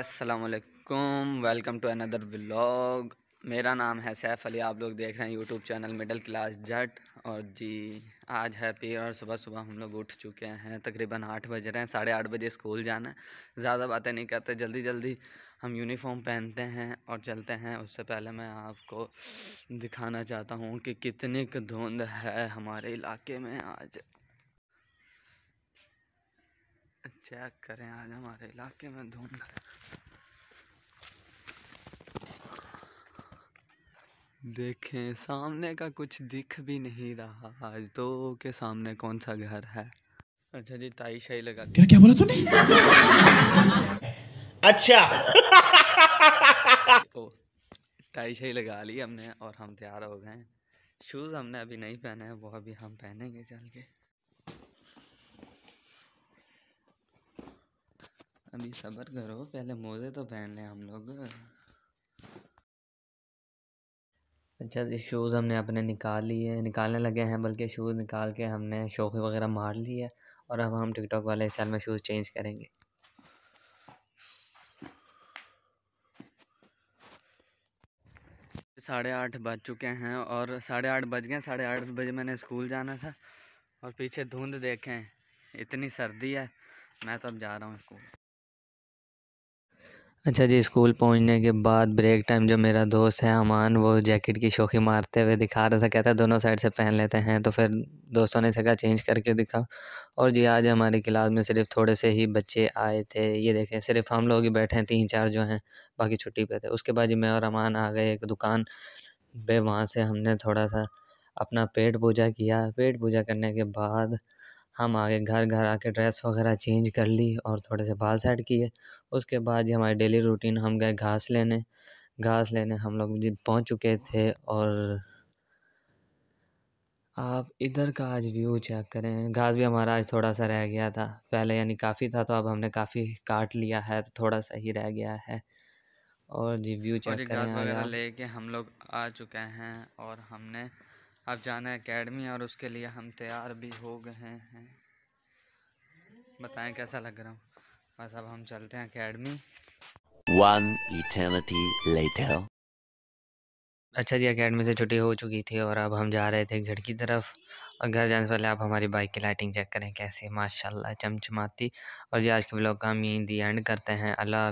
अस्सलाम वालेकुम welcome to another vlog मेरा नाम है सैफ अली आप लोग देख रहे हैं YouTube channel middle class Jatt और जी आज है पी और सुबह सुबह हम लोग उठ चुके हैं तकरीबन आठ बज रहे हैं साढ़े आठ बजे स्कूल जाना है ज़्यादा बातें नहीं करते जल्दी जल्दी हम यूनिफॉर्म पहनते हैं और चलते हैं उससे पहले मैं आपको दिखाना चाहता हूँ कि कितनी धुंध है हमारे इलाके में आज चेक करें आज हमारे इलाके में धुंध देखें सामने का कुछ दिख भी नहीं रहा आज तो के सामने कौन सा घर है अच्छा जी ताई शाही लगा तेरा क्या बोला तूने अच्छा तो ताई शाही लगा ली हमने और हम तैयार हो गए शूज़ हमने अभी नहीं पहने हैं वो अभी हम पहनेंगे चल के अभी सबर करो पहले मोज़े तो पहन ले हम लोग अच्छा जी शूज़ हमने अपने निकाल लिए निकालने लगे हैं बल्कि शूज़ निकाल के हमने शोखी वगैरह मार लिए है और अब हम टिकटॉक वाले स्टाइल में शूज़ चेंज करेंगे साढ़े आठ बज चुके हैं और साढ़े आठ बज गए साढ़े आठ बजे मैंने स्कूल जाना था और पीछे धुंध देखें इतनी सर्दी है मैं तो अब जा रहा हूँ स्कूल अच्छा जी स्कूल पहुंचने के बाद ब्रेक टाइम जो मेरा दोस्त है अमान वो जैकेट की शोखी मारते हुए दिखा रहा था कहता दोनों साइड से पहन लेते हैं तो फिर दोस्तों ने सका चेंज करके दिखा और जी आज हमारी क्लास में सिर्फ थोड़े से ही बच्चे आए थे ये देखें सिर्फ हम लोग ही बैठे हैं तीन चार जो हैं बाकी छुट्टी पे थे उसके बाद जी मैं और अमान आ गए एक दुकान पे वहाँ से हमने थोड़ा सा अपना पेट पूजा किया पेट पूजा करने के बाद हम आगे घर घर आके ड्रेस वगैरह चेंज कर ली और थोड़े से बाल सेट किए उसके बाद जी हमारी डेली रूटीन हम गए घास लेने घास लेने हम लोग जी पहुँच चुके थे और आप इधर का आज व्यू चेक करें घास भी हमारा आज थोड़ा सा रह गया था पहले यानी काफ़ी था तो अब हमने काफ़ी काट लिया है तो थोड़ा सा ही रह गया है और जी व्यू चेक करें घास वगैरह लेके हम लोग आ चुके हैं और हमने अब जाना है अकेडमी और उसके लिए हम तैयार भी हो गए हैं बताएं कैसा लग रहा हूँ बस अब हम चलते हैं अकेडमी वन इटर्निटी लेटर अच्छा जी अकेडमी से छुट्टी हो चुकी थी और अब हम जा रहे थे घर की तरफ और घर जाने से पहले आप हमारी बाइक की लाइटिंग चेक करें कैसे माशाल्लाह चमचमाती और जी आज के ब्लॉग का हम यहीं दी एंड करते हैं अल्लाह